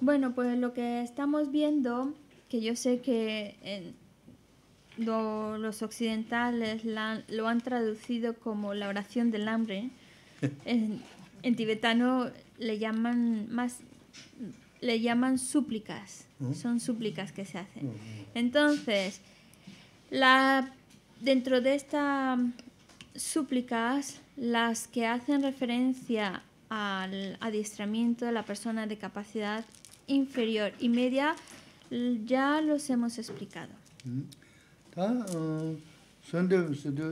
Bueno, pues lo que estamos viendo, que yo sé que... en los occidentales lo han traducido como la oración del hambre. en, tibetano le llaman más le llaman súplicas, mm. son súplicas que se hacen. Mm. Entonces, la, dentro de estas súplicas, las que hacen referencia al adiestramiento de la persona de capacidad inferior y media, ya los hemos explicado. Mm. Tā sōndē wī sīdī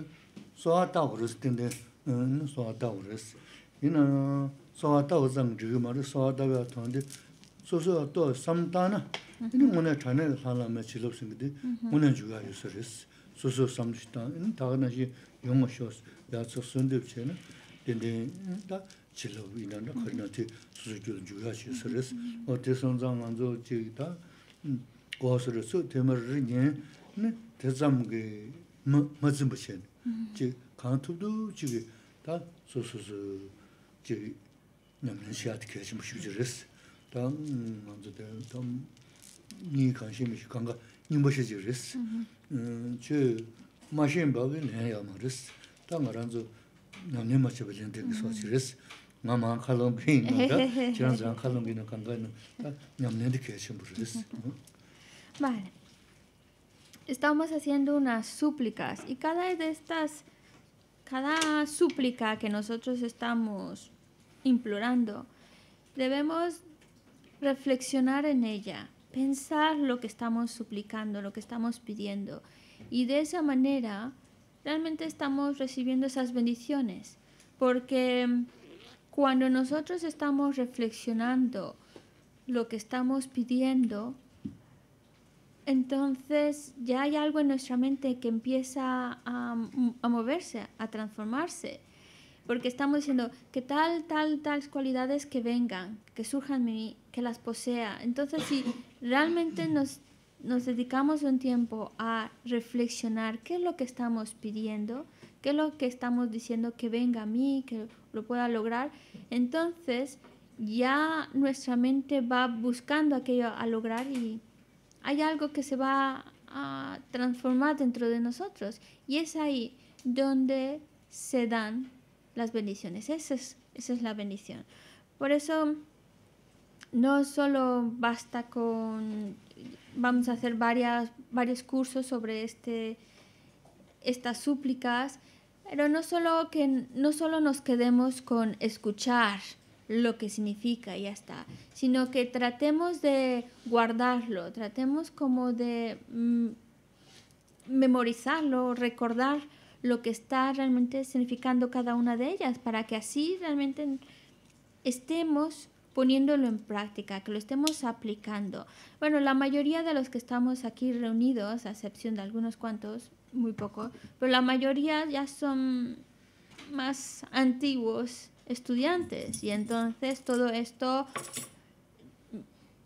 sōhā tā wu rīs tīndē, sōhā tā wu rīs. Yīnā sōhā tā zāng jīgī mā rī, sōhā tā wī ā tōng dī, sō sō ā tō sām tā na, yīnā mō rīs, yā tā rī Te tsam ge 지 강투도 chen, 다, kaantubdu, che ge ta so so so che namnen shayati kayaachin muxu jiris. Ta nganzo de, tam nii kaan shimishi kanga nyingba sha jiris, che ma shinba wii naya yalma jiris. Ta nganzo namnen macha bali nante kiswa jiris, nga estamos haciendo unas súplicas y cada de estas, cada súplica que nosotros estamos implorando, debemos reflexionar en ella, pensar lo que estamos suplicando, lo que estamos pidiendo y de esa manera realmente estamos recibiendo esas bendiciones porque cuando nosotros estamos reflexionando lo que estamos pidiendo, entonces ya hay algo en nuestra mente que empieza mm, a, moverse, a transformarse, porque estamos diciendo que tal, tal, tales cualidades que vengan, que surjan en mí, que las posea. Entonces si realmente nos, nos dedicamos un tiempo a reflexionar qué es lo que estamos pidiendo, qué es lo que estamos diciendo que venga a mí, que lo pueda lograr, entonces ya nuestra mente va buscando aquello a lograr y hay algo que se va a transformar dentro de nosotros. Y es ahí donde se dan las bendiciones. Esa es, la bendición. Por eso no solo basta con, vamos a hacer varios cursos sobre este, estas súplicas, pero no que, no solo nos quedemos con escuchar lo que significa y ya está, sino que tratemos de guardarlo, tratemos como de mm, memorizarlo, recordar lo que está realmente significando cada una de ellas, para que así realmente estemos poniéndolo en práctica, que lo estemos aplicando. Bueno, la mayoría de los que estamos aquí reunidos, a excepción de algunos cuantos, muy poco, pero la mayoría ya son más antiguos estudiantes. Y entonces todo esto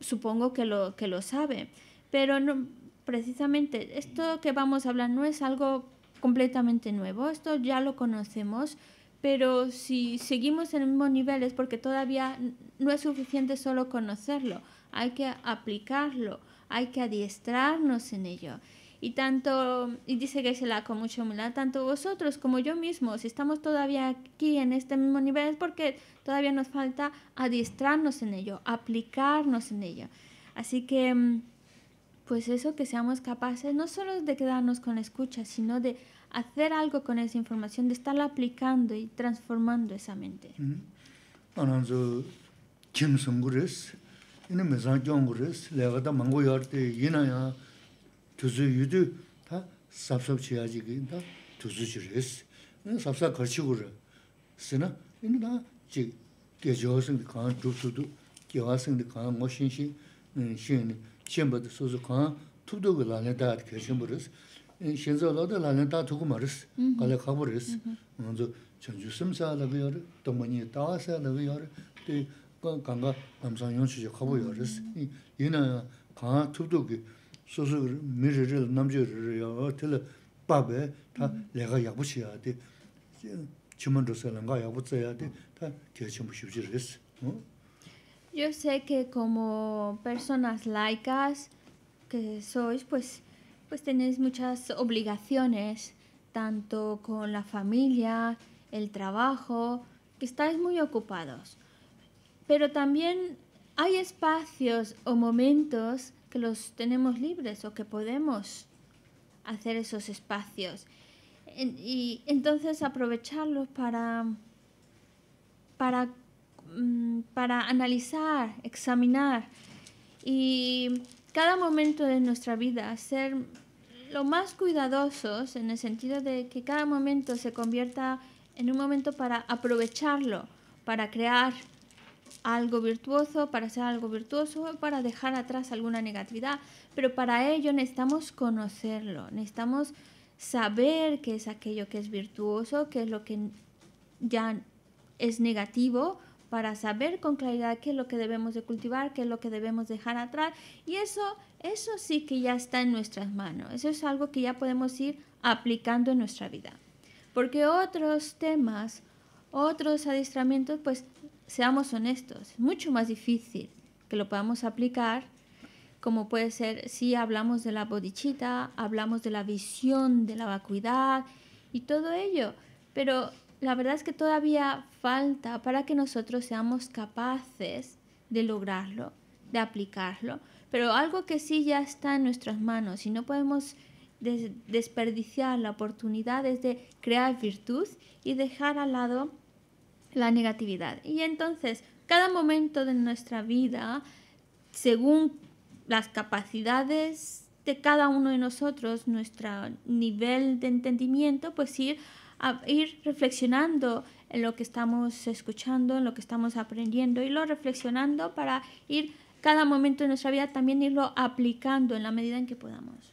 supongo que lo, que lo sabe. Pero no, precisamente esto que vamos a hablar no es algo completamente nuevo, esto ya lo conocemos, pero si seguimos en el mismo nivel es porque todavía no es suficiente solo conocerlo, hay que aplicarlo, hay que adiestrarnos en ello y tanto y dice se la con mucha humildad, tanto vosotros como yo mismo, si estamos todavía aquí en este mismo nivel es porque todavía nos falta adiestrarnos en ello, aplicarnos en ello. Así que mm, pues eso que seamos capaces no solo de quedarnos con la escucha, sino de hacer algo con esa información, de estarla aplicando y transformando esa mente. tuzu yudu ta sapsap chiyaji gi ta tuzu chiris ina sapsa karchi gura sina ina ta chi gejo sing di kaan dhub tudu gewa sing di kaan ngo shin shin shin chenpa di suzu kaan tubdu gu lanen daad kachin buris shin zao lao da lanen daad tugu maris gale ka saa saa kaan tubdu Yo sé que como personas laicas que sois, pues, pues tenéis muchas obligaciones, tanto con la familia, el trabajo, que estáis muy ocupados. Pero también hay espacios o momentos que los tenemos libres o que podemos hacer esos espacios. Y entonces aprovecharlos para, para, mm, para analizar, examinar y cada momento de nuestra vida ser lo más cuidadosos en el sentido de que cada momento se convierta en un momento para aprovecharlo, para crear algo virtuoso, para ser algo virtuoso, para dejar atrás alguna negatividad, pero para ello necesitamos conocerlo, necesitamos saber qué es aquello que es virtuoso, qué es lo que ya es negativo, para saber con claridad qué es lo que debemos de cultivar, qué es lo que debemos dejar atrás. Y eso, eso sí que ya está en nuestras manos, eso es algo que ya podemos ir aplicando en nuestra vida. Porque otros temas, otros adiestramientos, pues seamos honestos, es mucho más difícil que lo podamos aplicar, como puede ser si hablamos de la bodichita, hablamos de la visión, de la vacuidad y todo ello. Pero la verdad es que todavía falta para que nosotros seamos capaces de lograrlo, de aplicarlo. Pero algo que sí ya está en nuestras manos y no podemos desperdiciar la oportunidad es de crear virtud y dejar al lado la negatividad. Y entonces, cada momento de nuestra vida, según las capacidades de cada uno de nosotros, nuestro nivel de entendimiento, pues ir, a, ir reflexionando en lo que estamos escuchando, en lo que estamos aprendiendo, y lo reflexionando para ir cada momento de nuestra vida también irlo aplicando en la medida en que podamos.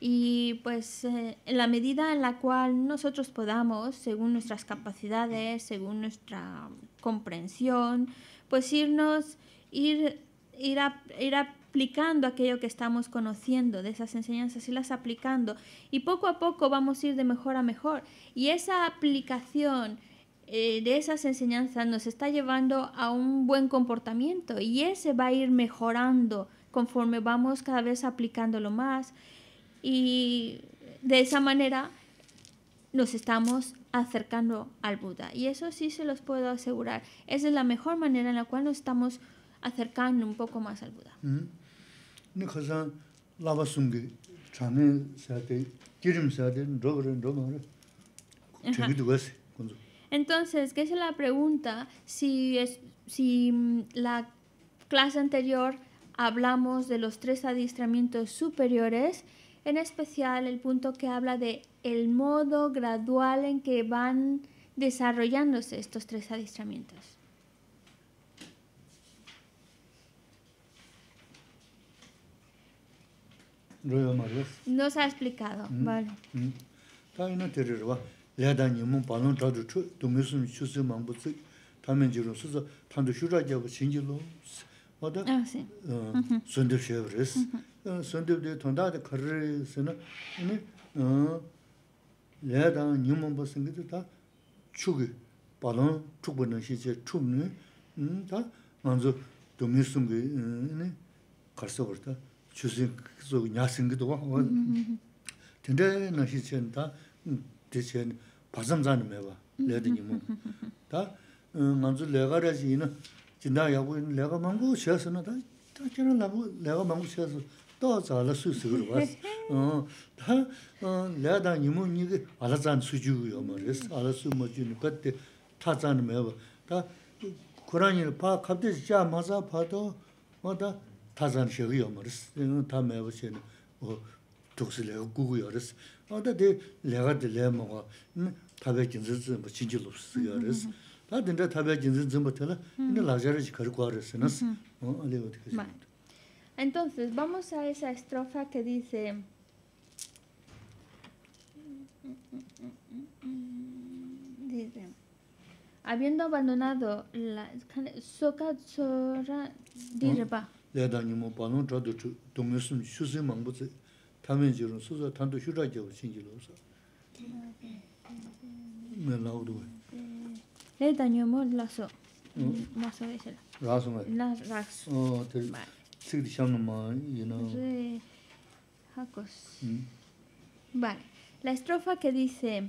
Y pues eh, en la medida en la cual nosotros podamos, según nuestras capacidades, según nuestra comprensión, pues irnos, ir, aplicando aquello que estamos conociendo de esas enseñanzas, y las aplicando. Y poco a poco vamos a ir de mejor a mejor. Y esa aplicación eh, de esas enseñanzas nos está llevando a un buen comportamiento y ese va a ir mejorando conforme vamos cada vez aplicándolo más y de esa manera nos estamos acercando al Buda. Y eso sí se los puedo asegurar. Esa es la mejor manera en la cual nos estamos acercando un poco más al Buda. Mm-hmm. Entonces, ¿qué es la pregunta? Si, es, si mm, la clase anterior hablamos de los tres adiestramientos superiores, en especial el punto que habla de el modo gradual en que van desarrollándose estos tres adiestramientos. Nos ha explicado, mm. vale. Mm. səndibdii təndaa də kərrii 어 nə lè d'a njim məmbə sən gidi d'a chugii balo nə, chugbi nang shi chay, chubnii d'a nganzu dəmiri sən gidi karsabar d'a chusin kizogii nya sən gidi 내가 dendayi nang shi chay, d'a d'i chay basam zanim eva lè d'a njim məmbi d'a nganzu lè ina 또 자라 수수로 봤어. 어. 다 어, 내가 님은 니가 알아잔 수주요 말했어. 알아서 뭐 주는 것때 타잔 매다 코란을 봐. 갑듯이 자 맞아 봐도 뭐다 타잔 셔요 말했어. 다 매버시는 어 독실에 구구요르스. 어다 데 내가 들려 타베진 진짜 뭐 진짜 없어요. 다 된다 타베진 진짜 뭐 되나? 근데 라자르지 걸고 알았으나. 어 알려 어떻게 Entonces, vamos a esa estrofa que dice... habiendo abandonado la... Soka Tsora Dirba. Le dañó la so. no, no, no, Mm. La estrofa que dice,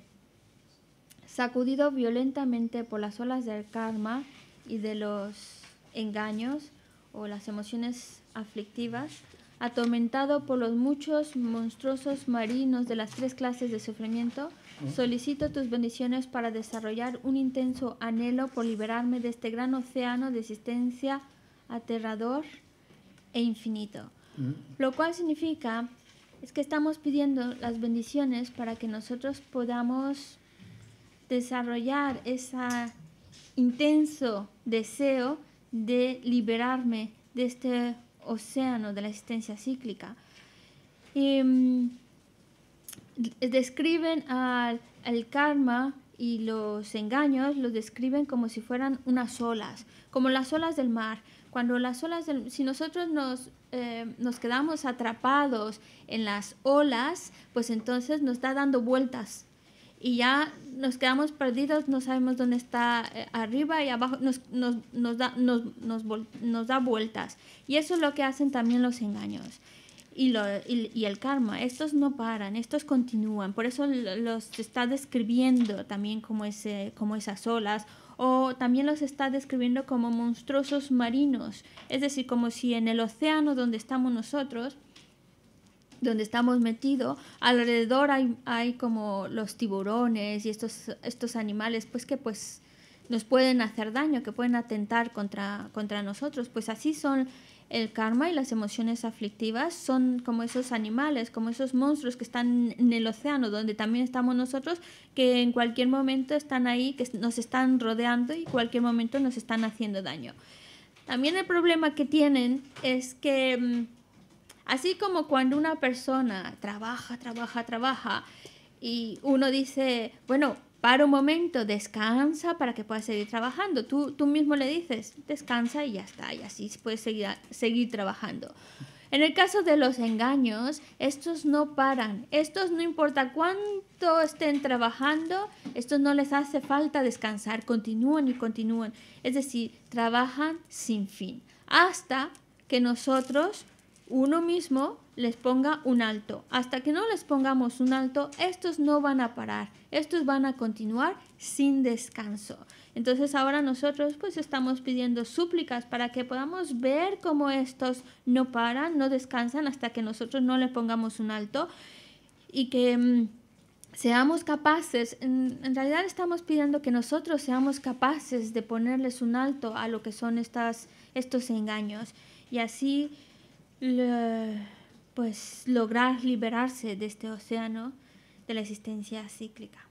sacudido violentamente por las olas del karma y de los engaños o las emociones aflictivas, atormentado por los muchos monstruosos marinos de las tres clases de sufrimiento, oh. solicito tus bendiciones para desarrollar un intenso anhelo por liberarme de este gran océano de existencia aterrador e infinito. Mm. Lo cual significa es que estamos pidiendo las bendiciones para que nosotros podamos desarrollar ese intenso deseo de liberarme de este océano de la existencia cíclica. Mm, describen al karma y los engaños los describen como si fueran unas olas, como las olas del mar. Cuando las olas, si nosotros nos, eh, nos quedamos atrapados en las olas, pues entonces nos está dando vueltas y ya nos quedamos perdidos, no sabemos dónde está eh, arriba y abajo, nos, nos, nos, da, nos, da, vueltas. Y eso es lo que hacen también los engaños y, lo, y, el karma. Estos no paran, estos continúan. Por eso los está describiendo también como, ese, como esas olas o también los está describiendo como monstruosos marinos, es decir, como si en el océano donde estamos nosotros, donde estamos metidos, alrededor hay, hay, como los tiburones y estos, estos animales, pues que pues nos pueden hacer daño, que pueden atentar contra, contra nosotros. Pues así son el karma y las emociones aflictivas son como esos animales, como esos monstruos que están en el océano, donde también estamos nosotros, que en cualquier momento están ahí, que nos están rodeando y cualquier momento nos están haciendo daño. También el problema que tienen es que, mm, así como cuando una persona trabaja, trabaja, trabaja, y uno dice, bueno, para un momento, descansa para que puedas seguir trabajando. Tú, tú mismo le dices, descansa y ya está, y así puedes seguir, seguir trabajando. En el caso de los engaños, estos no paran. Estos no importa cuánto estén trabajando, estos no les hace falta descansar, continúan y continúan. Es decir, trabajan sin fin. Hasta que nosotros, uno mismo, les ponga un alto. Hasta que no les pongamos un alto, estos no van a parar, estos van a continuar sin descanso. Entonces ahora nosotros pues estamos pidiendo súplicas para que podamos ver cómo estos no paran, no descansan hasta que nosotros no les pongamos un alto y que mm, seamos capaces, en, realidad estamos pidiendo que nosotros seamos capaces de ponerles un alto a lo que son estas, estos engaños y así pues lograr liberarse de este océano de la existencia cíclica.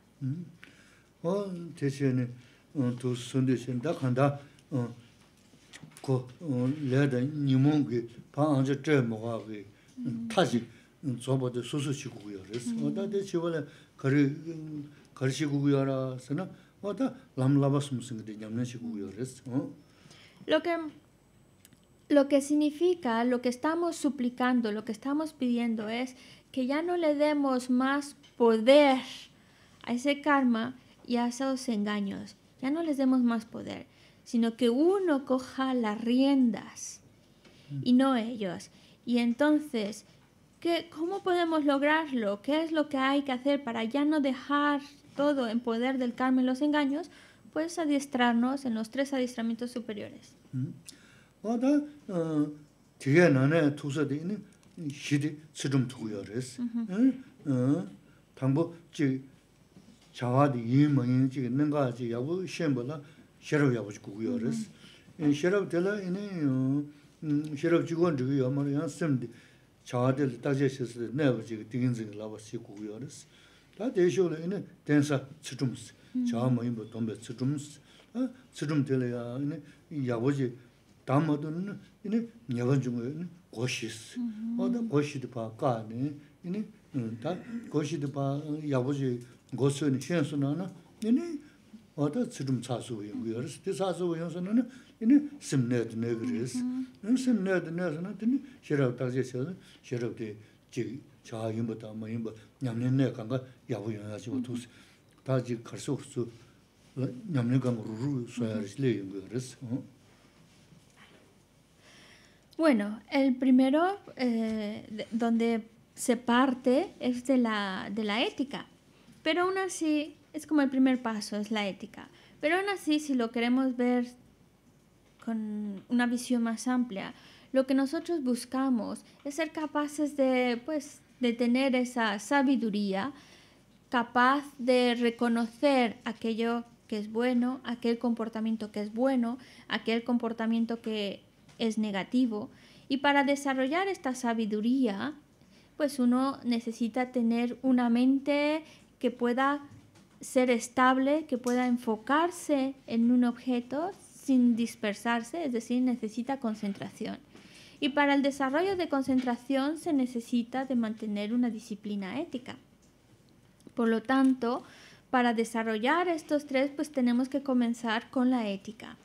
Lo que lo que significa, lo que estamos suplicando, lo que estamos pidiendo es que ya no le demos más poder a ese karma y a esos engaños. Ya no les demos más poder, sino que uno coja las riendas y no ellos. Y entonces, ¿qué, ¿cómo podemos lograrlo? ¿Qué es lo que hay que hacer para ya no dejar todo en poder del karma y los engaños? Pues adiestrarnos en los tres adiestramientos superiores. 와다 뒤에 너네 두서되니 시디 스름 두여레스 응응 당부 지 자와디 이모니 지 있는가 지 여부 셴보다 새로 여부 지 구여레스 이 새로 되라 이네 요 새로 지건 지 여마로 양스듬 자와들 따제셔서 내부 지 디긴지 라바 시 구여레스 다 대셔는 이네 댄사 스름스 자와 모임 보통 스름스 스름 되라 이네 이 담아두는 이니 녀건 중에 고시스 어다 고시드 바 까니 이니 다 고시드 바 야보지 고스는 현수나나 이니 어다 지금 자수 연구여스 때 자수 연구서는 이니 심내드 네그레스 이니 심내드 네서는 이니 싫어 따지세요 싫어도 지 자유부터 뭐인 뭐 냠내네 간가 야보 연구하시고 두 다지 갈수 없어 냠내 간거 루루 소야를 연구여스 Bueno, el primero eh, donde se parte es de la, ética, pero aún así es como el primer paso, es la ética. Pero aún así, si lo queremos ver con una visión más amplia, lo que nosotros buscamos es ser capaces de, pues, de tener esa sabiduría, capaz de reconocer aquello que es bueno, aquel comportamiento que es bueno, aquel comportamiento que es negativo. Y para desarrollar esta sabiduría, pues uno necesita tener una mente que pueda ser estable, que pueda enfocarse en un objeto sin dispersarse, es decir, necesita concentración. Y para el desarrollo de concentración se necesita de mantener una disciplina ética. Por lo tanto, para desarrollar estos tres, pues tenemos que comenzar con la ética.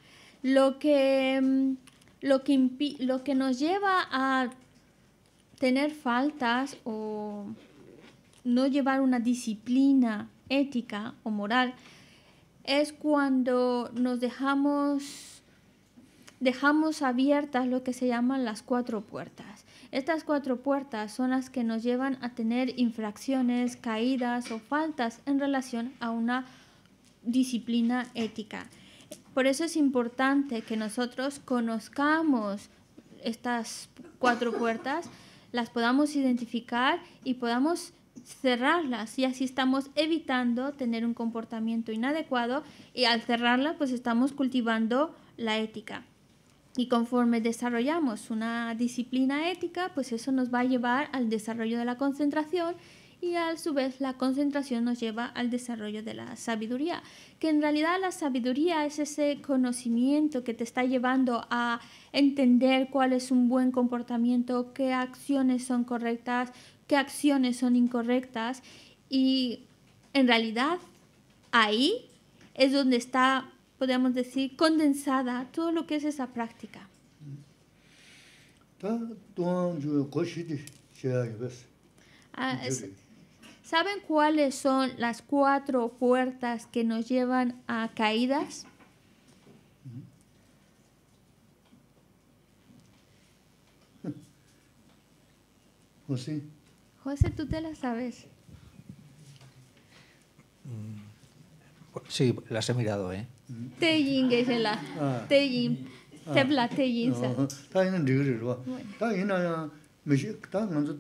Lo que mm, lo que, nos lleva a tener faltas o no llevar una disciplina ética o moral es cuando nos dejamos dejamos abiertas lo que se llaman las cuatro puertas. Estas cuatro puertas son las que nos llevan a tener infracciones, caídas o faltas en relación a una disciplina ética. Por eso es importante que nosotros conozcamos estas cuatro puertas, las podamos identificar y podamos cerrarlas y así estamos evitando tener un comportamiento inadecuado y al cerrarlas pues estamos cultivando la ética. Y conforme desarrollamos una disciplina ética, pues eso nos va a llevar al desarrollo de la concentración y a su vez la concentración nos lleva al desarrollo de la sabiduría, que en realidad la sabiduría es ese conocimiento que te está llevando a entender cuál es un buen comportamiento, qué acciones son correctas, qué acciones son incorrectas y en realidad ahí es donde está, podemos decir, condensada todo lo que es esa práctica. es, ¿Saben cuáles son las cuatro puertas que nos llevan a caídas? José. José, tú te las sabes. Mm, sí, las he mirado, ¿eh? Tejin, mm. Te ah. ah.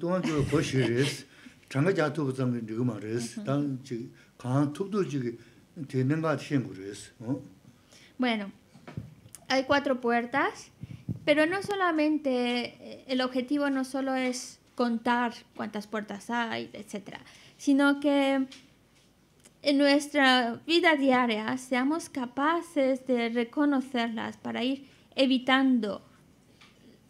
Está Bueno, hay cuatro puertas, pero no solamente eh, el objetivo no solo es contar cuántas puertas hay, etcétera, sino que en nuestra vida diaria seamos capaces de reconocerlas para ir evitando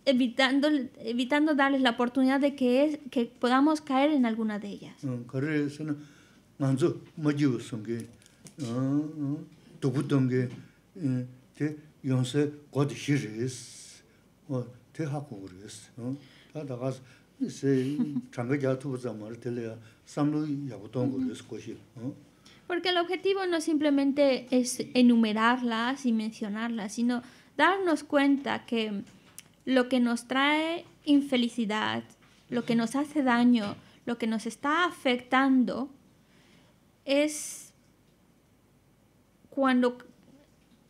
evitando, evitando darles la oportunidad de que, es, que podamos caer en alguna de ellas. Porque el objetivo no simplemente es enumerarlas y mencionarlas, sino darnos cuenta que lo que nos trae infelicidad, lo que nos hace daño, lo que nos está afectando, es cuando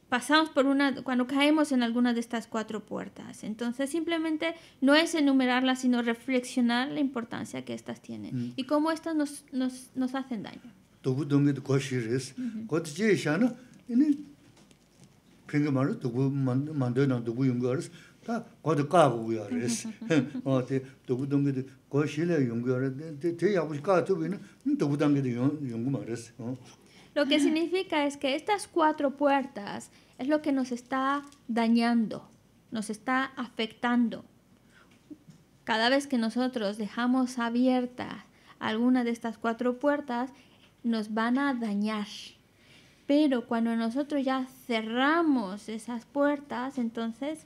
pasamos por una, cuando caemos en alguna de estas cuatro puertas. Entonces simplemente no es enumerarlas, sino reflexionar la importancia que estas tienen mm. y cómo estas nos, nos, nos hacen daño. Lo que significa es que estas cuatro puertas es lo que nos está dañando, nos está afectando. Cada vez que nosotros dejamos abierta alguna de estas cuatro puertas, nos van a dañar. Pero cuando nosotros ya cerramos esas puertas, entonces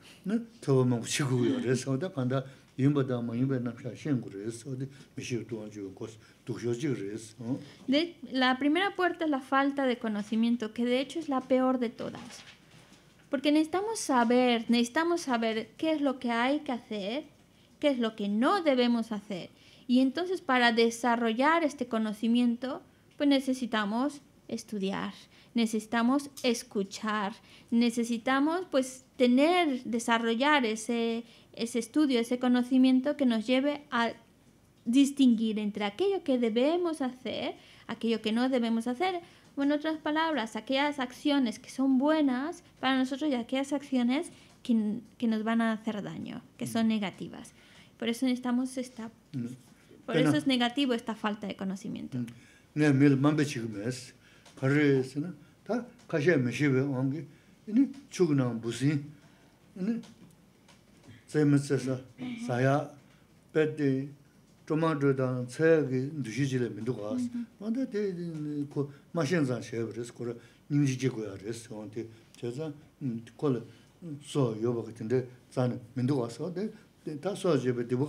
De la primera puerta es la falta de conocimiento, que de hecho es la peor de todas. Porque necesitamos saber, necesitamos saber qué es lo que hay que hacer, qué es lo que no debemos hacer. Y entonces para desarrollar este conocimiento, pues necesitamos estudiar, necesitamos escuchar, necesitamos pues tener, desarrollar ese, estudio, ese conocimiento que nos lleve a distinguir entre aquello que debemos hacer, aquello que no debemos hacer, o en otras palabras, aquellas acciones que son buenas para nosotros y aquellas acciones que, que nos van a hacer daño, que son mm. negativas. Por eso necesitamos esta... Mm. Por eso es negativo esta falta de conocimiento. Mm. karii 다 na ta ka shiay me shibi, wangi chug 사야 베데 Tsaay mitsasa, tsaaya, peti tomandru dan tsaaya 쉐브레스 ndushiji li mi ndukwaa isi. Maa di maa shin zan shiay buri isi, kura nyingjiji goyaa isi. Waan ti zan ta dibu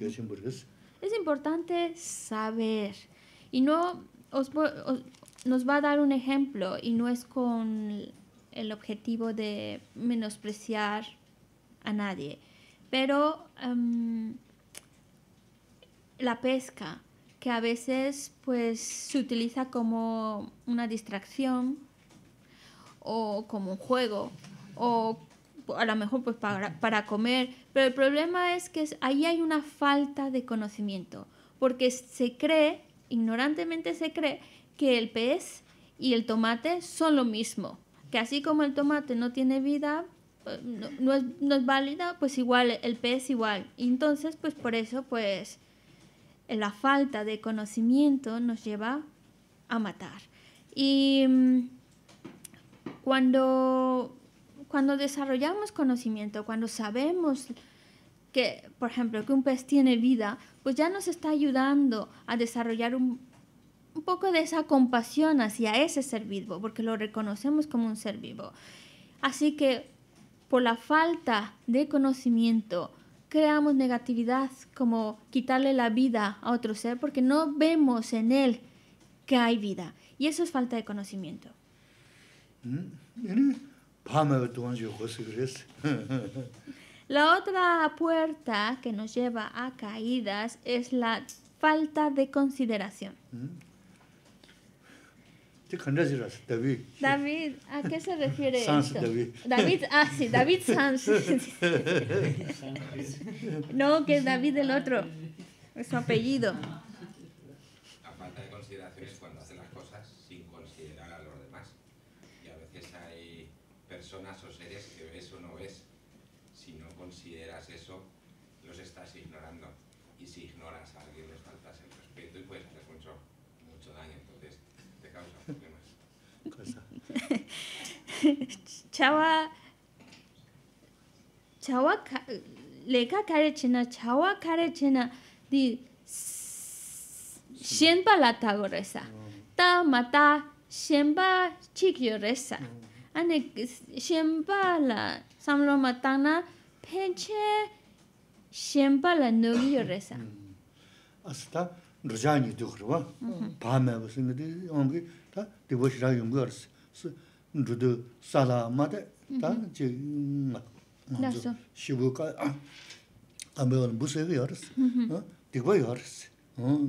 kaza es importante saber. Y no nos va a dar un ejemplo y no es con el objetivo de menospreciar a nadie. Pero em, la pesca, que a veces pues se utiliza como una distracción o como un juego o a lo mejor pues para, para comer, pero el problema es que ahí hay una falta de conocimiento, porque se cree, ignorantemente se cree, que el pez y el tomate son lo mismo, que así como el tomate no tiene vida, eh, no, es, no es válida, pues igual el pez igual. entonces, pues por eso, pues la falta de conocimiento nos lleva a matar. Y mm, cuando cuando desarrollamos conocimiento, cuando sabemos que, por ejemplo, que un pez tiene vida, pues ya nos está ayudando a desarrollar un, poco de esa compasión hacia ese ser vivo, porque lo reconocemos como un ser vivo. Así que por la falta de conocimiento, creamos negatividad como quitarle la vida a otro ser porque no vemos en él que hay vida. Y eso es falta de conocimiento. Mm, La otra puerta que nos lleva a caídas es la falta de consideración. Mm. David, ¿a qué se refiere esto? David. ah, sí, David Sans. no, que es David el otro, es su apellido. chawa chawa leka kare chawa kare di shenpa la ta resa ta mata shenpa chik resa ane shenpa la samlo ma na penche shenpa la no resa mm-hmm. asta rjani du khrwa pa mm-hmm. me bus di ongi ta di bo shra rudu sala mate mm-hmm. ta chi shibu ka ambe wala busa ga yaris mm-hmm. dikwa yaris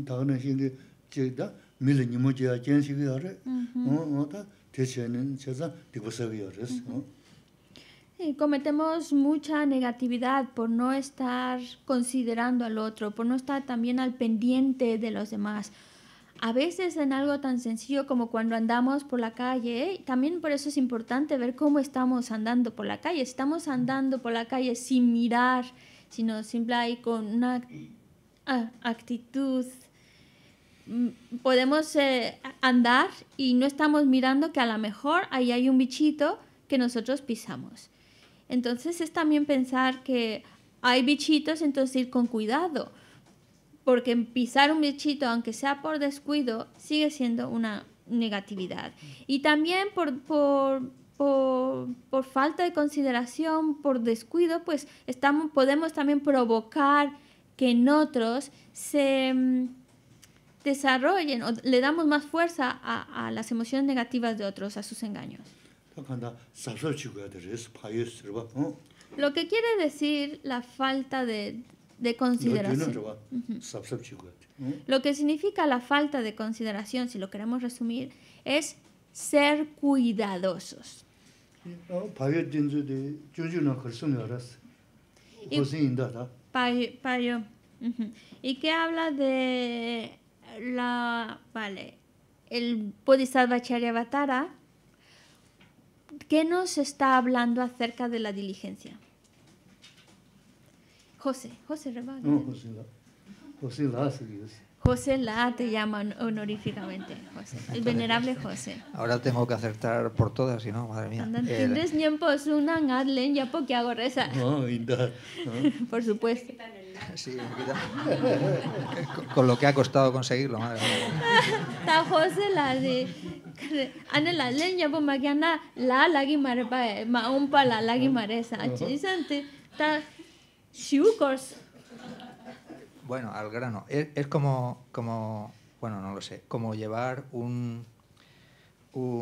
ta gana shingi chi da mili nimu jiya jen shigi yari mm-hmm. ta te chenin che zan dikwa sa ga yaris Y cometemos mucha negatividad por no estar considerando al otro, por no estar también al pendiente de los demás. A veces en algo tan sencillo como cuando andamos por la calle, ¿eh? también por eso es importante ver cómo estamos andando por la calle. Estamos andando por la calle sin mirar, sino simplemente con una actitud. Mm, podemos eh, andar y no estamos mirando que a lo mejor ahí hay un bichito que nosotros pisamos. Entonces es también pensar que hay bichitos, entonces ir con cuidado porque pisar un bichito, aunque sea por descuido, sigue siendo una negatividad. Y también por, por, por, por falta de consideración, por descuido, pues estamos, podemos también provocar que en otros se mm, desarrollen o le damos más fuerza a, a las emociones negativas de otros, a sus engaños. Lo que quiere decir la falta de, de consideración. ¿eh? Lo que significa la falta de consideración, si lo queremos resumir, es ser cuidadosos. Y, qué que habla de la vale el Bodhisattva Charyavatara que nos está hablando acerca de la diligencia José, José Rebaño. No, José La, José La se José La te llaman honoríficamente, José. El venerable José. Ahora tengo que acertar por todas, si no, madre mía. Tienes tiempo, en adlen, ya porque hago reza. No, Por supuesto. Sí, con lo que ha costado conseguirlo, madre mía. Está José La de... ane la leña ya mañana la lagi marpa un la lagi maresa chisante ta bueno, al grano. Es, como, como, bueno, no lo sé, como llevar un,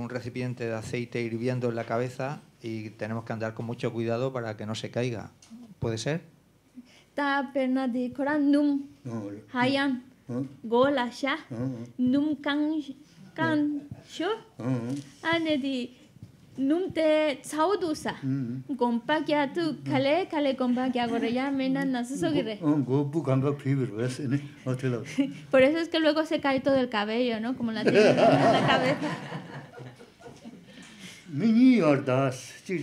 recipiente de aceite hirviendo en la cabeza y tenemos que andar con mucho cuidado para que no se caiga. ¿Puede ser? Ta pena de hayan te chaudusa gompa kya tu kale kale gompa kya gore ya mena nasusogire gompu ganga fever vese ne otelo por eso es que luego se cae todo el cabello no como la tiene en la cabeza Mini que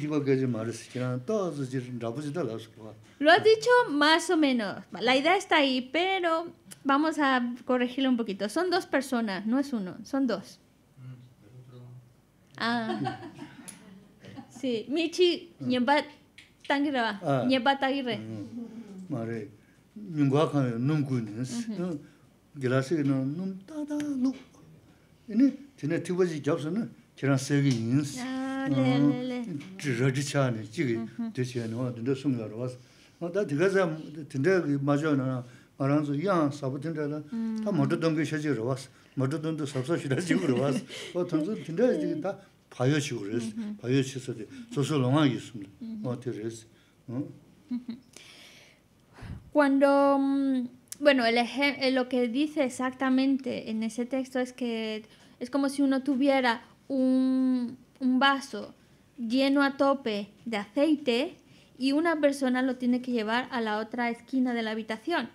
Lo has dicho más o menos. La idea está ahí, pero vamos a corregirlo un poquito. Son dos personas, no es uno, son dos. Mm, ah. sí michi nyamba tangira nyamba tagire mare ningua kan nungu ni no gelase no num ta da no ini tene tibaji jobs no na, segi ni no jira ji cha ni ji ge de che no de no sunga ro vas no za de ma jo no ma la ta mo do dong ge she ji ro vas 모두 돈도 섭섭히라지고 그러고 와서 어 돈도 다 Cuando, mm, bueno, eh, lo que dice exactamente en ese texto es que es como si uno tuviera un, un vaso lleno a tope de aceite y una persona lo tiene que llevar a la otra esquina de la habitación.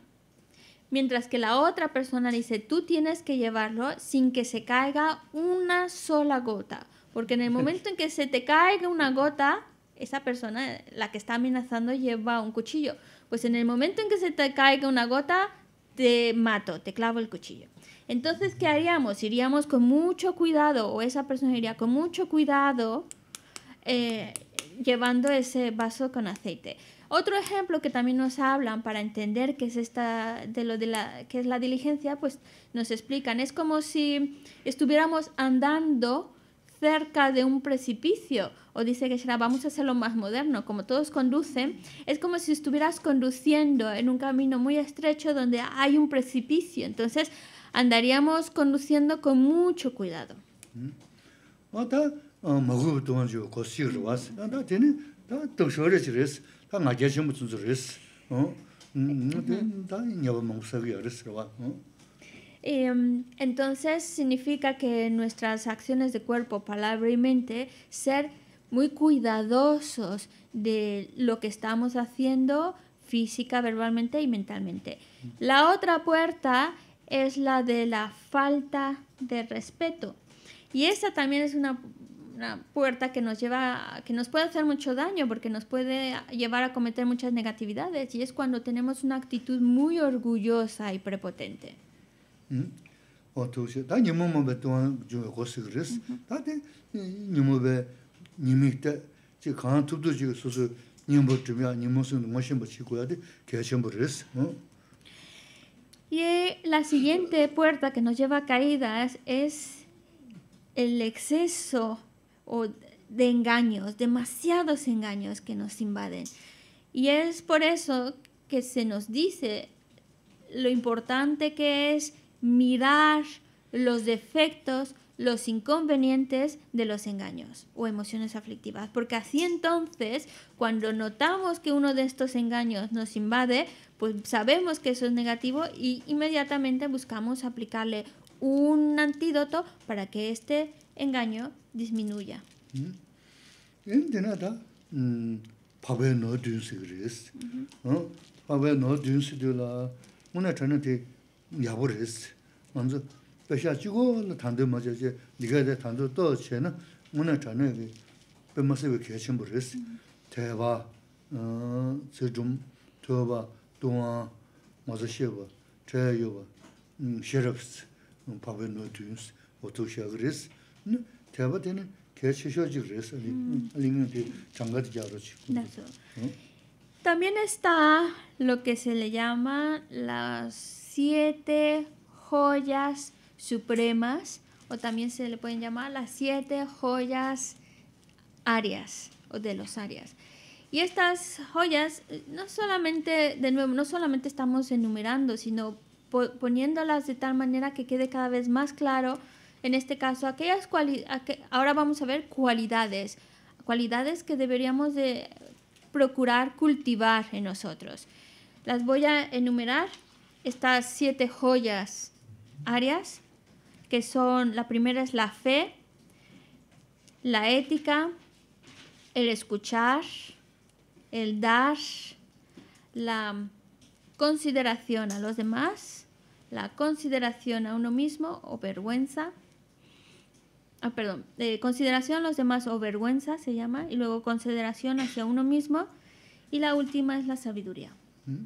Mientras que la otra persona dice, tú tienes que llevarlo sin que se caiga una sola gota. Porque en el momento en que se te caiga una gota, esa persona, la que está amenazando, lleva un cuchillo. Pues en el momento en que se te caiga una gota, te mato, te clavo el cuchillo. Entonces, ¿qué haríamos? Iríamos con mucho cuidado, o esa persona iría con mucho cuidado eh, llevando ese vaso con aceite. Otro ejemplo que también nos hablan para entender qué es esta de lo de la que es la diligencia, pues nos explican, es como si estuviéramos andando cerca de un precipicio. O dice que vamos a hacerlo más moderno. Como todos conducen, es como si estuvieras conduciendo en un camino muy estrecho donde hay un precipicio. Entonces andaríamos conduciendo con mucho cuidado. Mm. Em, entonces significa que nuestras acciones de cuerpo, palabra y mente, ser muy cuidadosos de lo que estamos haciendo física, verbalmente y mentalmente. La otra puerta es la de la falta de respeto. Y esa también es una, puerta que que nos puede hacer mucho daño porque nos puede llevar a cometer muchas negatividades y es cuando tenemos una actitud muy orgullosa y prepotente. Y la siguiente puerta que nos lleva a caídas es el exceso de engaños, demasiados engaños que nos invaden. Y es por eso que se nos dice lo importante que es mirar los defectos, los inconvenientes de los engaños o emociones aflictivas. Porque así entonces, cuando notamos que uno de estos engaños nos invade, pues sabemos que eso es negativo y inmediatamente buscamos aplicarle un antídoto para que este engaño disminuya. Mm, mm 야보레스 먼저 배샤 주고 단도 맞아 이제 네가 대 단도 또 쟤는 문에 전에 배마서 왜 계신 버렸어 대바 어저좀 더봐 동아 맞아 쉬고 저요 음 쉐럽스 바베 노트스 오토 쉐그리스 네 대바 되네 계셔셔지 그래서 링은 그 장가지 자로 치고 나서 음 también está lo que se le llama las siete joyas supremas o también se le pueden llamar las siete joyas áreas o de los áreas. Y estas joyas no solamente, de nuevo, no solamente estamos enumerando, sino poniéndolas de tal manera que quede cada vez más claro, en este caso, aquellas cualidades, ahora vamos a ver cualidades, cualidades que deberíamos de procurar cultivar en nosotros. Las voy a enumerar estas siete joyas áreas, que son, la primera es la fe, la ética, el escuchar, el dar, la consideración a los demás, la consideración a uno mismo o vergüenza, ah, perdón, eh, consideración a los demás o vergüenza se llama, y luego consideración hacia uno mismo, y la última es la sabiduría. Mm.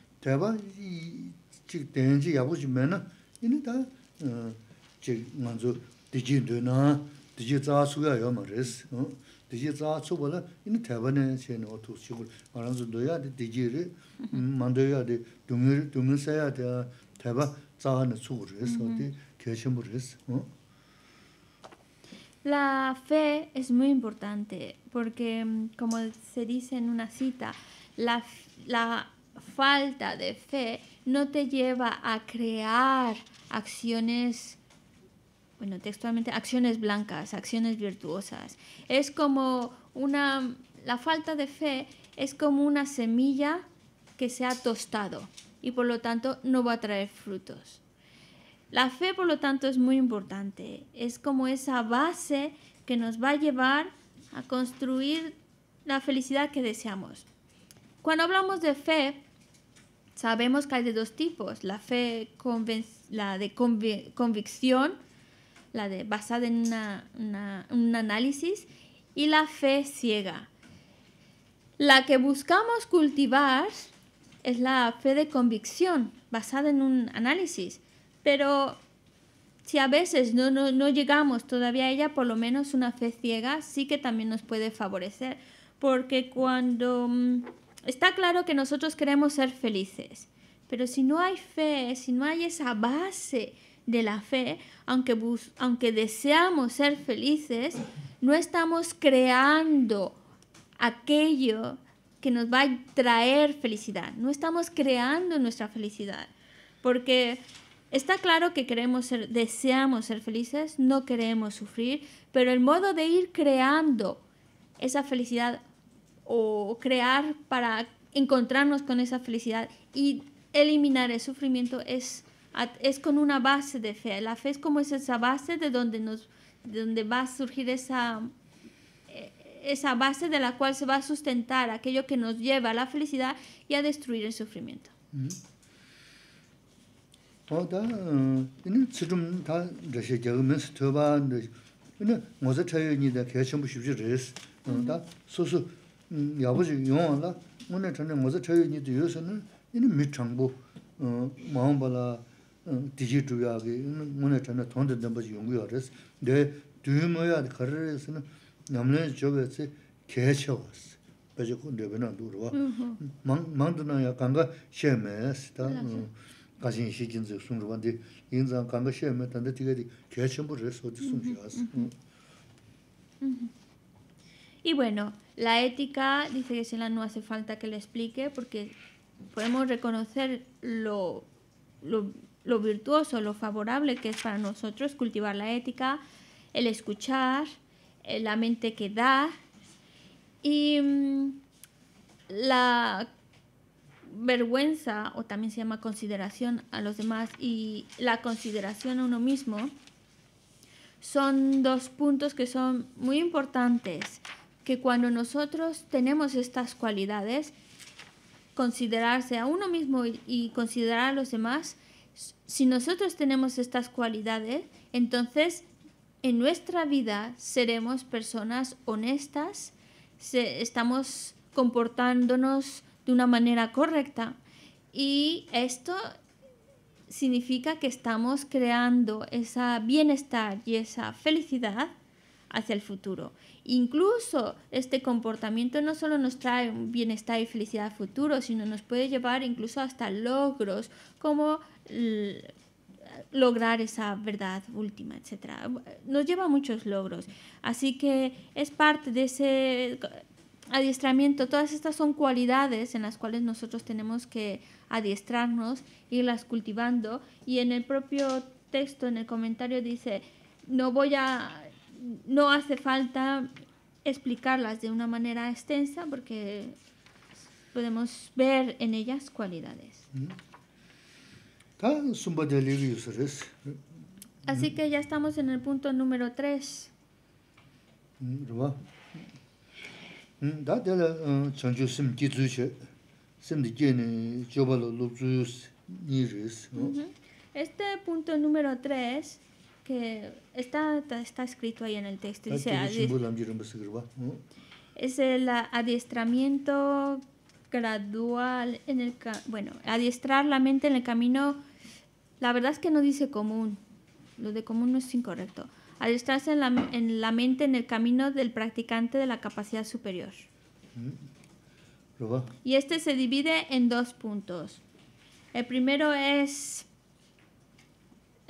대바 이 된지 야보지면은 얘는 다 즉, 먼저 디지 되나 디지 자수가 요 말레스 어 디지 자수보다 이니 대번에 세는 어투 말하면서 너야 디지를 만들어야 돼 동을 동을 돼 대바 자하는 수를 해서 어디 했어 어 La fe es muy importante porque como se dice en una cita, la, la falta de fe no te lleva a crear acciones, bueno, textualmente, acciones blancas, acciones virtuosas. Es como una, la falta de fe es como una semilla que se ha tostado y por lo tanto no va a traer frutos. La fe, por lo tanto, es muy importante. Es como esa base que nos va a llevar a construir la felicidad que deseamos. Cuando hablamos de fe, sabemos que hay de dos tipos, la fe la de convicción, la de basada en un análisis, y la fe ciega. La que buscamos cultivar es la fe de convicción, basada en un análisis, pero si a veces no, no, no llegamos todavía a ella, por lo menos una fe ciega sí que también nos puede favorecer, porque cuando mm, está claro que nosotros queremos ser felices, pero si no hay fe, si no hay esa base de la fe, aunque, aunque deseamos ser felices, no estamos creando aquello que nos va a traer felicidad, no estamos creando nuestra felicidad, porque Está claro que queremos ser, deseamos ser felices, no queremos sufrir, pero el modo de ir creando esa felicidad o crear para encontrarnos con esa felicidad y eliminar el sufrimiento es, es con una base de fe. La fe es como esa base de donde, nos, donde va a surgir esa, eh, esa base de la cual se va a sustentar aquello que nos lleva a la felicidad y a destruir el sufrimiento. Mm-hmm. 야부지 용하다 문에 전에 뭐서 저기 이제 요새는 이니 미창부 마음발아 디지털하게 문에 전에 돈도 좀 버지 용구여스 내 뒤모야 거르스는 남네 저게스 개셔스 버지 근데 그러나 누르와 망 망도나야 간가 셰메스다 가진 시진즈 숨르반데 인상 간가 셰메탄데 티가 개셔부 저스 어디 숨지 않았어 이 bueno, La ética dice que la no hace falta que le explique porque podemos reconocer lo, lo virtuoso, lo favorable que es para nosotros cultivar la ética, el escuchar, eh, la mente que da y mm, la vergüenza, o también se llama consideración a los demás, y la consideración a uno mismo, son dos puntos que son muy importantes que cuando nosotros tenemos estas cualidades, considerarse a uno mismo y considerar a los demás, si nosotros tenemos estas cualidades, entonces en nuestra vida seremos personas honestas, estamos comportándonos de una manera correcta y esto significa que estamos creando ese bienestar y esa felicidad hacia el futuro. Incluso este comportamiento no solo nos trae bienestar y felicidad futuro, sino nos puede llevar incluso hasta logros como lograr esa verdad última, etc. Nos lleva a muchos logros. Así que es parte de ese adiestramiento, todas estas son cualidades en las cuales nosotros tenemos que adiestrarnos, irlas cultivando y en el propio texto, en el comentario dice, no voy a no hace falta explicarlas de una manera extensa porque podemos ver en ellas cualidades. Mm-hmm. Ah, mm-hmm. Así que ya estamos en el punto número 3. Mm-hmm, este punto número 3 está, escrito ahí en el texto. es el adiestramiento gradual en el... Bueno, adiestrar la mente en el camino... La verdad es que no dice común. Lo de común no es incorrecto. Adiestrarse en la, en la mente en el camino del practicante de la capacidad superior. Mm. Y este se divide en dos puntos. El primero es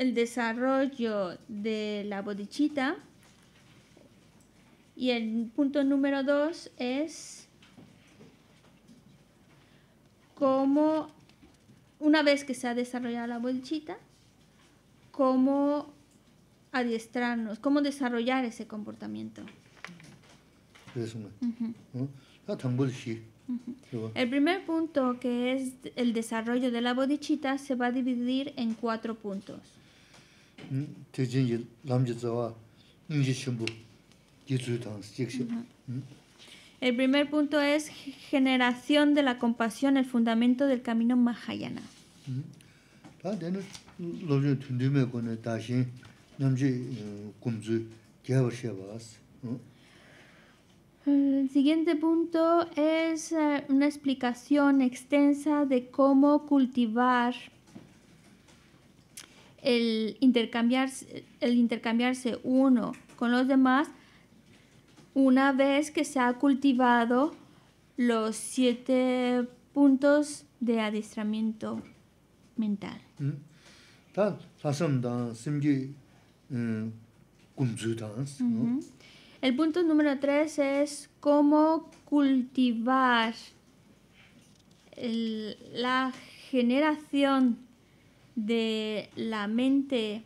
el desarrollo de la bodichita. Y el punto número dos es cómo, una vez que se ha desarrollado la bodichita, cómo adiestrarnos, cómo desarrollar ese comportamiento. Ah, el primer punto, que es el desarrollo de la bodichita, se va a dividir en cuatro puntos. El primer punto es generación de la compasión, el fundamento del camino Mahayana. El siguiente punto es eh, una explicación extensa de cómo cultivar el intercambiarse, el intercambiarse uno con los demás una vez que se ha cultivado los siete puntos de adiestramiento mental. El punto número tres es cómo cultivar la generación de la mente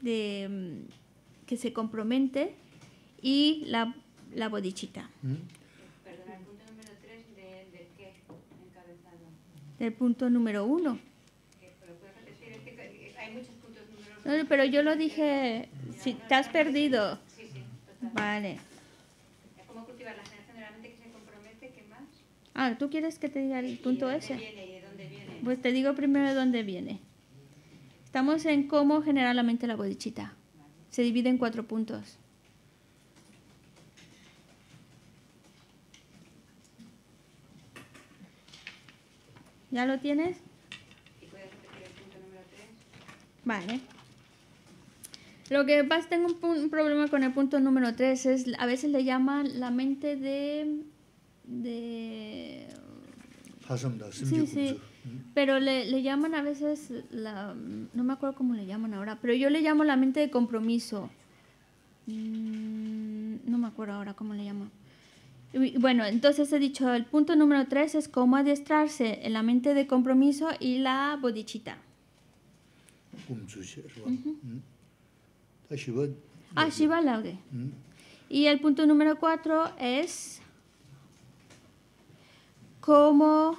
de, mm, que se compromete y la, la bodichita. Perdón, el punto número 3 de, de qué encabezado. Del punto número 1. No, pero yo lo dije, si te has perdido. Sí, sí, total. Vale. ¿Cómo cultivar la generación de la mente que se compromete? ¿Qué más? Ah, ¿tú quieres que te diga el punto ese? pues te digo primero de dónde viene. Estamos en cómo generar la mente la bodichita. Se divide en cuatro puntos. ¿Ya lo tienes? Vale. Lo que pasa, tengo un, problema con el punto número 3, es a veces le llaman la mente de... de... Sí, sí. Pero le, llaman a veces, la, no me acuerdo cómo le llaman ahora, pero yo le llamo la mente de compromiso. Mm, no me acuerdo ahora cómo le llamo. bueno, entonces he dicho, el punto número tres es cómo adiestrarse en la mente de compromiso y la bodichita. Mm. Ah, ah, mm. Y el punto número cuatro es cómo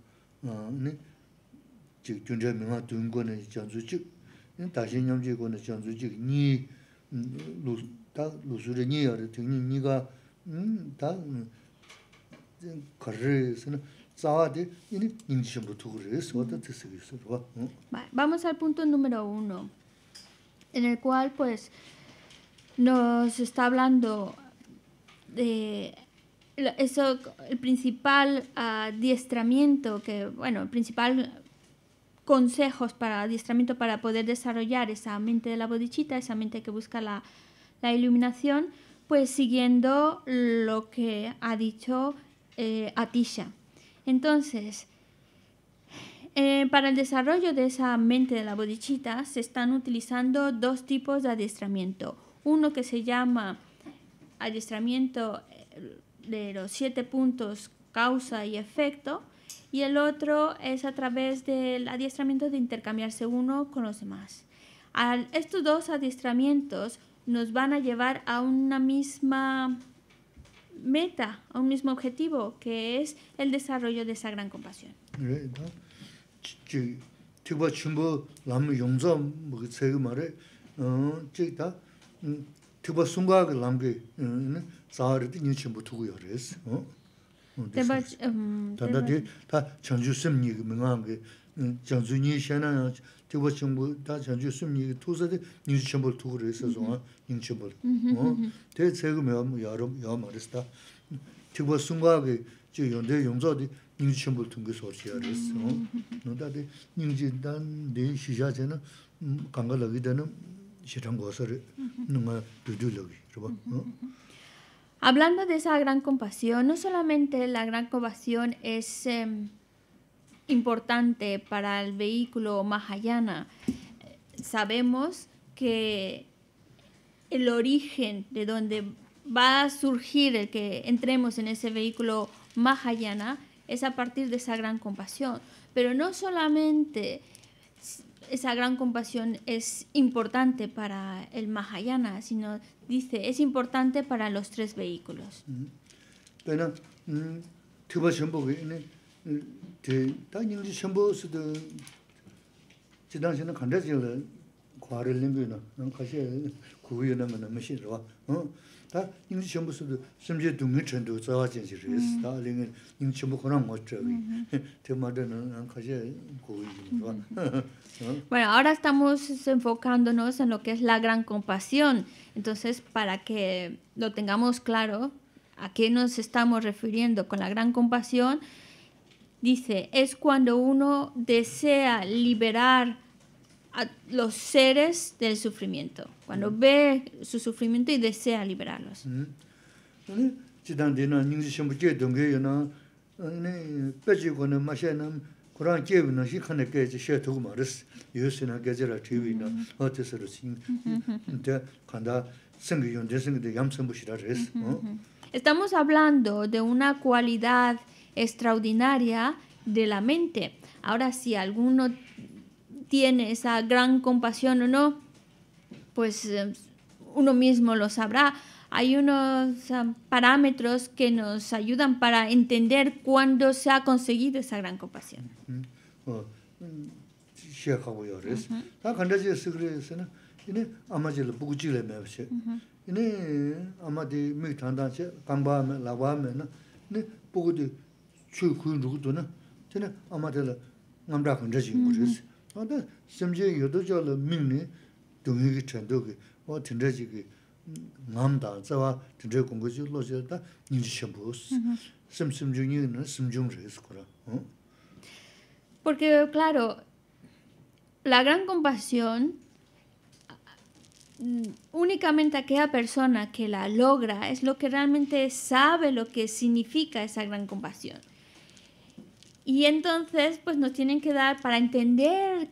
어니 chīk chūnchā mīngā tūyīng kua nī chāngzū chīk, nī tāshī nyam chīk kua nī chāngzū chīk, nī tā lū sū rī nī Vamos al punto número 1 en el cual pues nos está hablando de... eso, el principal ah, adiestramiento, que, bueno, el principal consejos para adiestramiento para poder desarrollar esa mente de la bodichita, esa mente que busca la, la iluminación, pues siguiendo lo que ha dicho eh, Atisha. Entonces, eh, para el desarrollo de esa mente de la bodichita se están utilizando dos tipos de adiestramiento. Uno que se llama adiestramiento eh, de los siete puntos causa y efecto, y el otro es a través del adiestramiento de intercambiarse uno con los demás. estos dos adiestramientos nos van a llevar a una misma meta, a un mismo objetivo, que es el desarrollo de esa gran compasión. tiba sungaagi langi zaari di nyi chenpo tugu ya res. Tanda di ta chanchu semni ki mingaangi, chanchu nyi shena ya tiba chenpo ta chanchu semni ki tuza di nyi chenpo tugu res ya zonga nyi chenpo. Te tsegum ya ma res ta tiba sungaagi chi yonde yonzo di nyi chenpo Hablando de esa gran compasión, no solamente la gran compasión es em, importante para el vehículo Mahayana, sabemos que el origen de donde va a surgir el que entremos en ese vehículo Mahayana es a partir de esa gran compasión. Pero no solamente esa gran compasión es importante para el Mahayana, sino dice, es importante para los tres vehículos. Bueno, ahora estamos enfocándonos en lo que es la gran compasión. Entonces, para que lo tengamos claro, ¿a qué nos estamos refiriendo con la gran compasión? Dice, es cuando uno desea liberar a los seres del sufrimiento, cuando mm. ve su sufrimiento y desea liberarlos. Mm. Estamos hablando de una cualidad extraordinaria de la mente. Ahora, si alguno tiene esa gran compasión o no, pues eh, uno mismo lo sabrá. Hay unos parámetros que nos ayudan para entender cuándo se ha conseguido esa gran compasión. Porque claro, la gran compasión mm, únicamente aquella persona que la logra es lo que realmente sabe lo que significa esa gran compasión. Y entonces, pues nos tienen que dar, para entender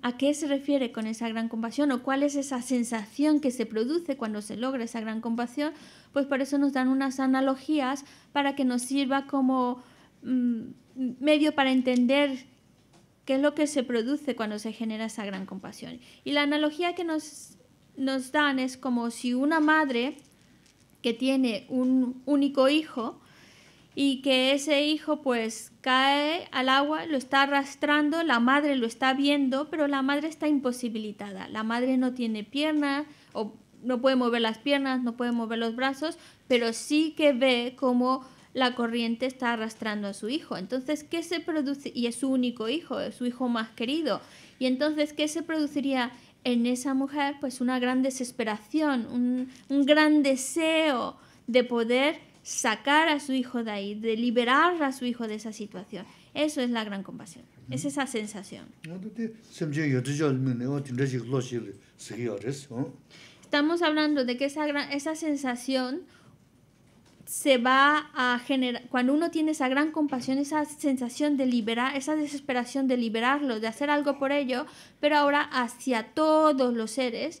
a qué se refiere con esa gran compasión o cuál es esa sensación que se produce cuando se logra esa gran compasión, pues por eso nos dan unas analogías para que nos sirva como mm, medio para entender qué es lo que se produce cuando se genera esa gran compasión. Y la analogía que nos, nos dan es como si una madre que tiene un único hijo, y que ese hijo pues cae al agua, lo está arrastrando, la madre lo está viendo, pero la madre está imposibilitada. La madre no tiene piernas o no puede mover las piernas, no puede mover los brazos, pero sí que ve cómo la corriente está arrastrando a su hijo. Entonces, ¿qué se produce? Y es su único hijo, es su hijo más querido. Y entonces, ¿qué se produciría en esa mujer? Pues una gran desesperación, un, un gran deseo de poder sacar a su hijo de ahí, de liberar a su hijo de esa situación. Eso es la gran compasión, es esa sensación. Estamos hablando de que esa, esa sensación se va a generar, cuando uno tiene esa gran compasión, esa sensación de liberar, esa desesperación de liberarlo, de hacer algo por ello, pero ahora hacia todos los seres,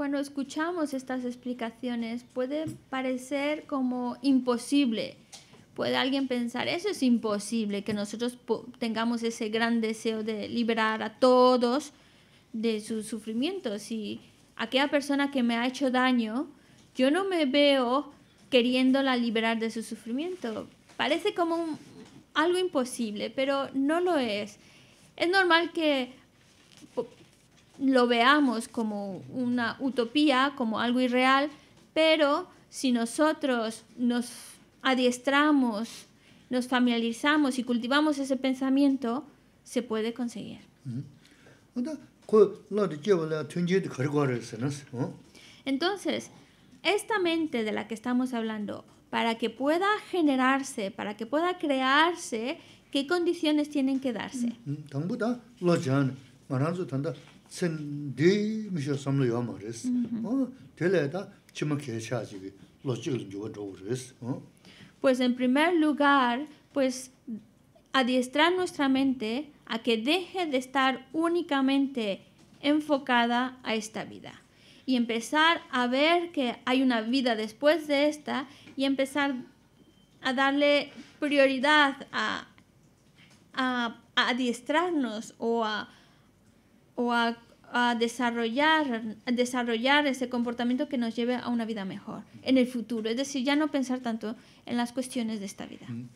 Cuando escuchamos estas explicaciones puede parecer como imposible. Puede alguien pensar, eso es imposible, que nosotros tengamos ese gran deseo de liberar a todos de sus sufrimientos. Y aquella persona que me ha hecho daño, yo no me veo queriéndola liberar de su sufrimiento. Parece como algo imposible, pero no lo es. Es normal que lo veamos como una utopía, como algo irreal, pero si nosotros nos adiestramos, nos familiarizamos y cultivamos ese pensamiento, se puede conseguir. Mm-hmm. Entonces, esta mente de la que estamos hablando, para que pueda generarse, para que pueda crearse, ¿qué condiciones tienen que darse? Mm-hmm. Pues en primer lugar, pues adiestrar nuestra mente a que deje de estar únicamente enfocada a esta vida y empezar a ver que hay una vida después de esta y empezar a darle prioridad a adiestrarnos o a o a, desarrollar, desarrollar ese comportamiento que nos lleve a una vida mejor en el futuro. Es decir, ya no pensar tanto en las cuestiones de esta vida. Mm.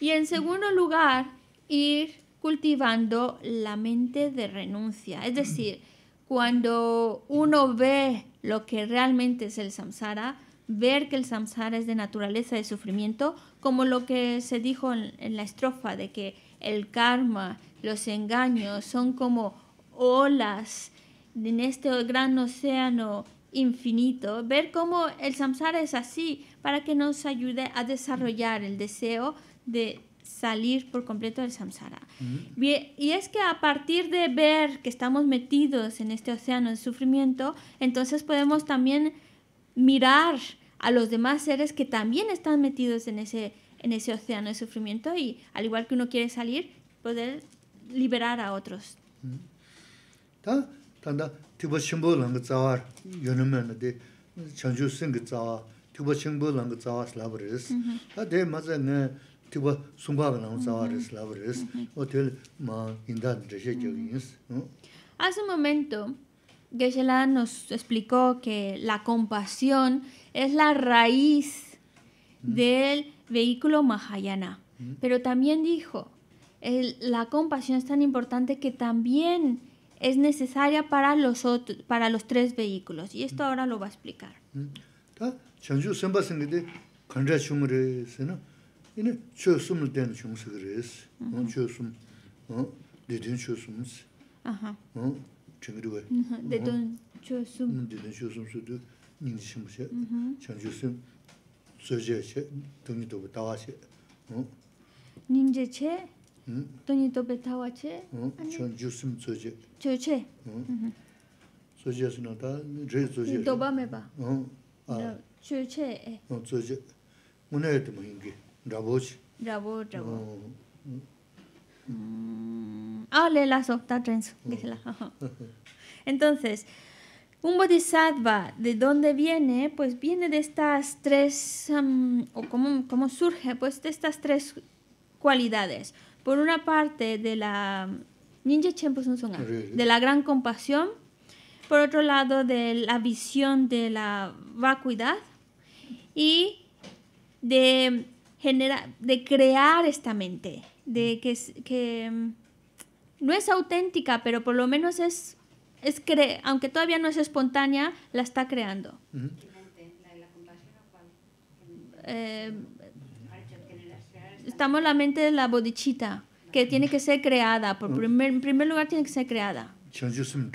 Y en segundo lugar, ir cultivando la mente de renuncia. Es decir, cuando uno ve lo que realmente es el samsara, ver que el samsara es de naturaleza de sufrimiento, como lo que se dijo en, la estrofa de que el karma, los engaños son como olas en este gran océano infinito, ver cómo el samsara es así, para que nos ayude a desarrollar el deseo de salir por completo del samsara. Y es que a partir de ver que estamos metidos en este océano de sufrimiento, entonces podemos también mirar a los demás seres que también están metidos en ese, en ese océano de sufrimiento y al igual que uno quiere salir, poder liberar a otros. ¿está tiba shimbo langa tsawa yoname na de chanchu singa tsawa, tiba shimbo langa tsawa slaba res. Ta de maza nga tiba sungpa langa tsawa res slaba res, o tel ma inda reshe kyogins. Hace un momento, Geshe-la nos explicó que la compasión es la raíz del vehículo Mahayana. Pero también dijo, el, la compasión es tan importante que también es necesaria para los, otros, para los tres vehículos. Y esto mm. ahora lo va a explicar. Mm. Tony to be tawache. Chon mm, jusim tsoje. Choche. Tsoje mm. sino ta re tsoje. To ba me ba. Mm, ah. Choche. Tsoje. Mune et mo inge. Raboche. Rabo, rabo. Ah, le la so, ta trenso. Entonces, un bodhisattva, ¿de dónde viene? Pues viene de estas tres, o cómo, cómo surge, pues de estas tres cualidades por una parte de la Ninja pues, de la gran compasión, por otro lado de la visión de la vacuidad y de, de crear esta mente, de que, que mm, no es auténtica, pero por lo menos es, es aunque todavía no es espontánea, la está creando. eh, estamos en la mente de la bodichita, que tiene que ser creada, por mm. primer, en primer lugar tiene que ser creada. Se refiere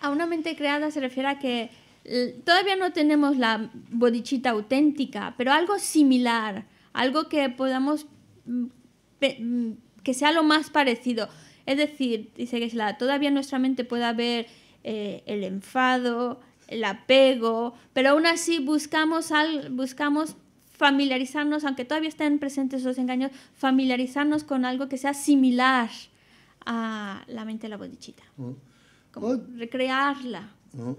a una mente creada, se refiere a que eh, todavía no tenemos la bodichita auténtica, pero algo similar, algo que podamos, mm, mm, que sea lo más parecido. Es decir, dice que la, todavía en nuestra mente puede haber eh, el enfado, el apego, pero aún así buscamos, al, buscamos familiarizarnos, aunque todavía estén presentes esos engaños, familiarizarnos con algo que sea similar a la mente de la bodichita. Mm. Como recrearla. Mm.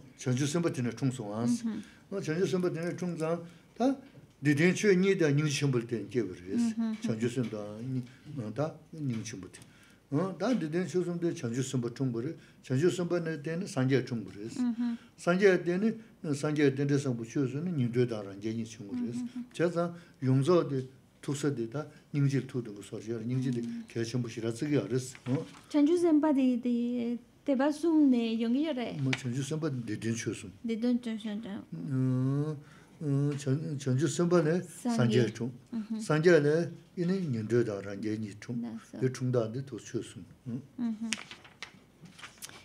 dāng dī dēn shūsum dē chāngchū sūmba chūngbō rē, chāngchū sūmba nē dēn sāngyā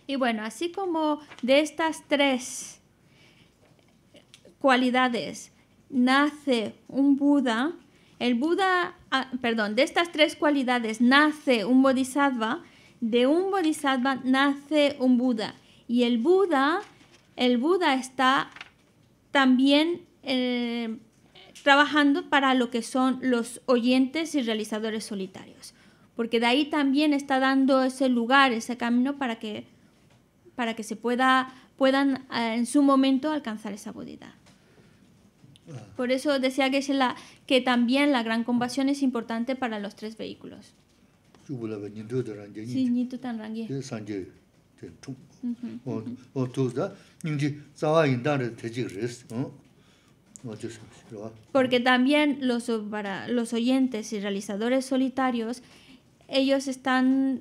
Y bueno, así como de estas tres cualidades nace un Buda, el Buda, ah, perdón, de estas tres cualidades nace un Bodhisattva, de un Bodhisattva nace un Buda. Y el Buda, el Buda está también eh, trabajando para lo que son los oyentes y realizadores solitarios, porque de ahí también está dando ese lugar, ese camino para que, para que se pueda, puedan eh, en su momento alcanzar esa bodhidad. Ah. Por eso decía que, es la, que también la gran compasión es importante para los tres vehículos. Porque también los, para los oyentes y realizadores solitarios, ellos están...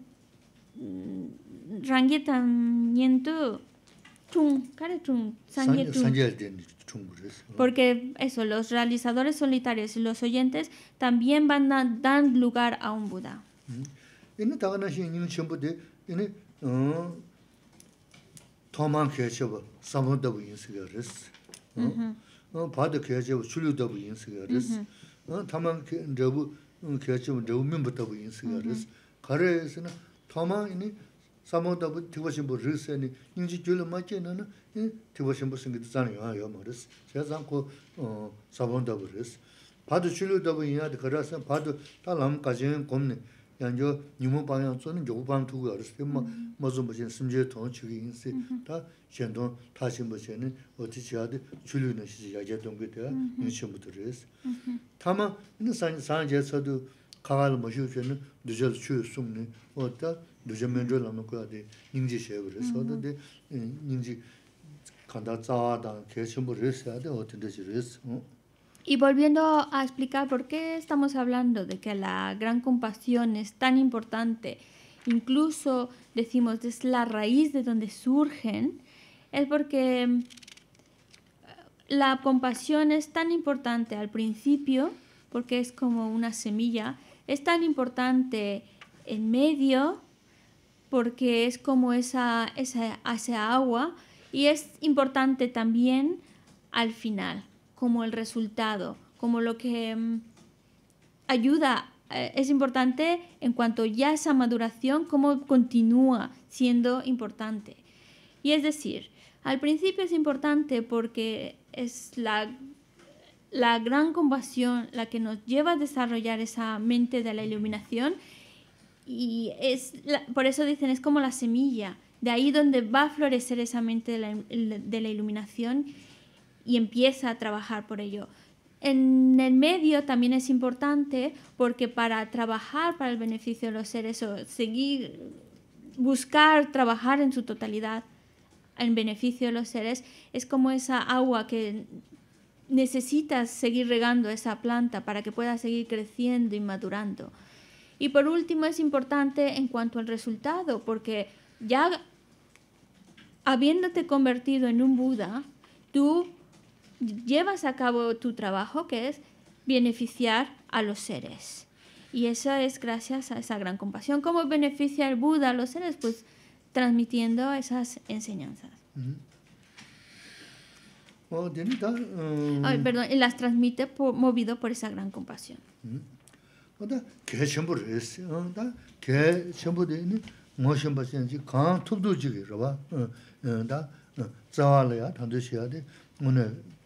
Porque eso, los realizadores solitarios y los oyentes también van a dar lugar a un Buda. Mm. 어 바드 계제 출류도부 인스가레스 어 타만 저부 계제 저우면부터부 인스가레스 가레스나 타만이 사모도부 티보시 뭐 르세니 인지 줄로 맞게는 이 티보시 무슨 요 되잖아요 아 제가 잠고 어 사본도부레스 바드 출류도부 이야드 가라스 바드 탈함까지는 곰네 양조 니모 방향 쪽은 요구 방 두고 알았어요. 뭐 뭐좀 무슨 심지에 더 치기 다 전도 다시 무슨은 어디 지하도 줄이는 시지 야제던 게 돼. 눈치부터스. 타마 이제 산 산제서도 가갈 모셔주는 늦을 추 숨네. 어디다 늦은 면조 남는 거야 돼. 인지 셔 그래서도 돼. 인지 간다 자다 계속 뭐 돼. 어떻게 되지 그랬어. Y volviendo a explicar por qué estamos hablando de que la gran compasión es tan importante, incluso decimos es la raíz de donde surgen, es porque eh, la compasión es tan importante al principio, porque es como una semilla, es tan importante en medio, porque es como esa, esa agua, y es importante también al final como el resultado, como lo que mm, ayuda. Eh, es importante en cuanto ya esa maduración, cómo continúa siendo importante. Y es decir, al principio es importante porque es la, la gran compasión la que nos lleva a desarrollar esa mente de la iluminación y es por eso dicen es como la semilla, de ahí donde va a florecer esa mente de la, de la iluminación y empieza a trabajar por ello. En el medio también es importante porque para trabajar para el beneficio de los seres o seguir buscar trabajar en su totalidad en beneficio de los seres es como esa agua que necesitas seguir regando esa planta para que pueda seguir creciendo y madurando. Y por último es importante en cuanto al resultado, porque ya habiéndote convertido en un Buda, tú llevas a cabo tu trabajo, que es beneficiar a los seres. Y eso es gracias a esa gran compasión. ¿Cómo beneficia el Buda a los seres? Pues transmitiendo esas enseñanzas. Oh, um, perdón, las transmite movido por esa gran compasión.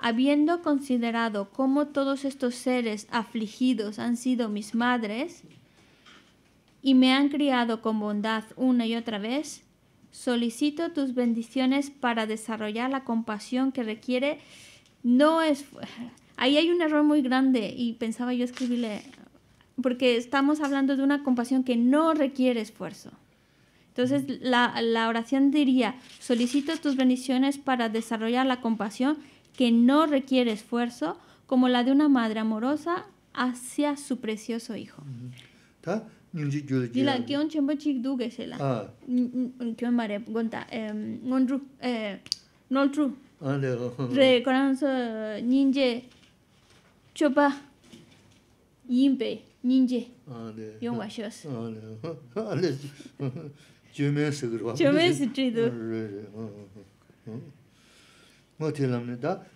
habiendo considerado cómo todos estos seres afligidos han sido mis madres y me han criado con bondad una y otra vez, solicito tus bendiciones para desarrollar la compasión que requiere. No es. Ahí hay un error muy grande y pensaba yo escribirle, porque estamos hablando de una compasión que no requiere esfuerzo. Entonces la, la oración diría, solicito tus bendiciones para desarrollar la compasión que no requiere esfuerzo, como la de una madre amorosa hacia su precioso hijo. ¿Está? Dila, que un chembo chik du que se la. Ah. Mm, mm, mm, que un mare, gonta, em, un ru, eh, no tru. Ah, re, coran so, ninje, chopa, yimpe, ninje. Ah, yo Yon guachos. Chome se trido. Chome se trido. Mm-hmm.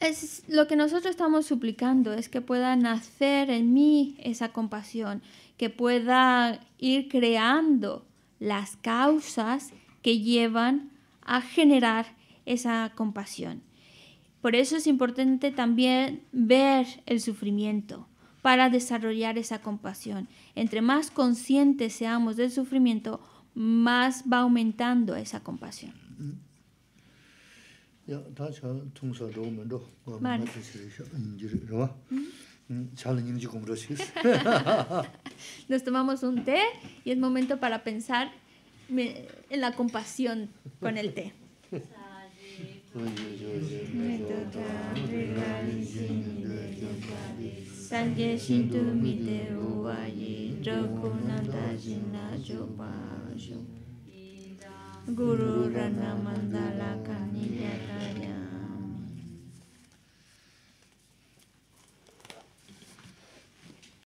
Es, lo que nosotros estamos suplicando es que pueda nacer en mí esa compasión, que pueda ir creando las causas que llevan a generar esa compasión. Por eso es importante también ver el sufrimiento para desarrollar esa compasión. Entre más conscientes seamos del sufrimiento, más va aumentando esa compasión. Nos tomamos un té y es momento para pensar en la compasión con el té. Sanje Shintu Mite Uwaye Jokunanda Jina Jopa Guru Rana Mandala Kaniyakaya